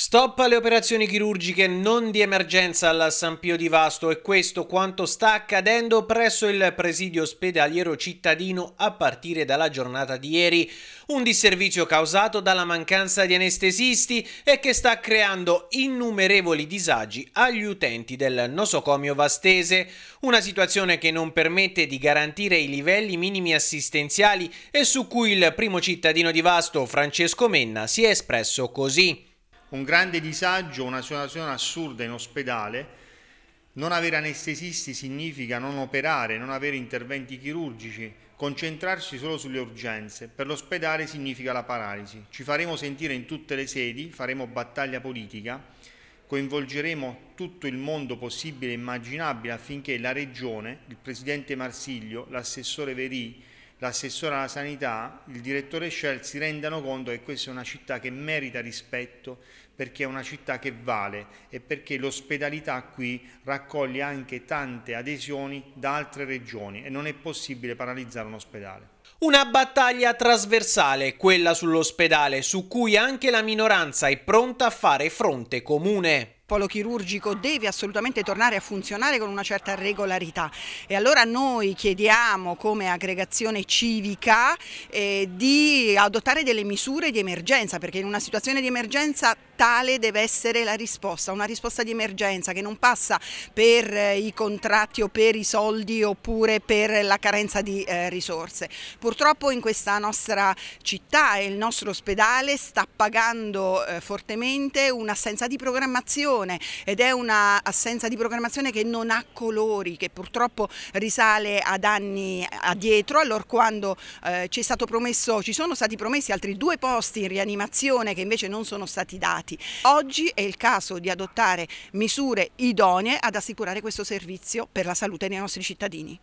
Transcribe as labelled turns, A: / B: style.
A: Stop alle operazioni chirurgiche non di emergenza al San Pio di Vasto e questo quanto sta accadendo presso il presidio ospedaliero cittadino a partire dalla giornata di ieri. Un disservizio causato dalla mancanza di anestesisti e che sta creando innumerevoli disagi agli utenti del nosocomio vastese. Una situazione che non permette di garantire i livelli minimi assistenziali e su cui il primo cittadino di Vasto, Francesco Menna, si è espresso così
B: un grande disagio, una situazione assurda in ospedale. Non avere anestesisti significa non operare, non avere interventi chirurgici, concentrarsi solo sulle urgenze. Per l'ospedale significa la paralisi. Ci faremo sentire in tutte le sedi, faremo battaglia politica, coinvolgeremo tutto il mondo possibile e immaginabile affinché la Regione, il Presidente Marsiglio, l'assessore Verì, l'assessore alla sanità, il direttore Schell si rendano conto che questa è una città che merita rispetto perché è una città che vale e perché l'ospedalità qui raccoglie anche tante adesioni da altre regioni e non è possibile paralizzare un ospedale.
A: Una battaglia trasversale, quella sull'ospedale, su cui anche la minoranza è pronta a fare fronte comune
C: polo chirurgico deve assolutamente tornare a funzionare con una certa regolarità e allora noi chiediamo come aggregazione civica eh, di adottare delle misure di emergenza perché in una situazione di emergenza tale deve essere la risposta, una risposta di emergenza che non passa per eh, i contratti o per i soldi oppure per la carenza di eh, risorse. Purtroppo in questa nostra città e il nostro ospedale sta pagando eh, fortemente un'assenza di programmazione programmazione ed è un'assenza di programmazione che non ha colori, che purtroppo risale ad anni addietro, allora quando eh, ci, promesso, ci sono stati promessi altri due posti in rianimazione che invece non sono stati dati. Oggi è il caso di adottare misure idonee ad assicurare questo servizio per la salute dei nostri cittadini.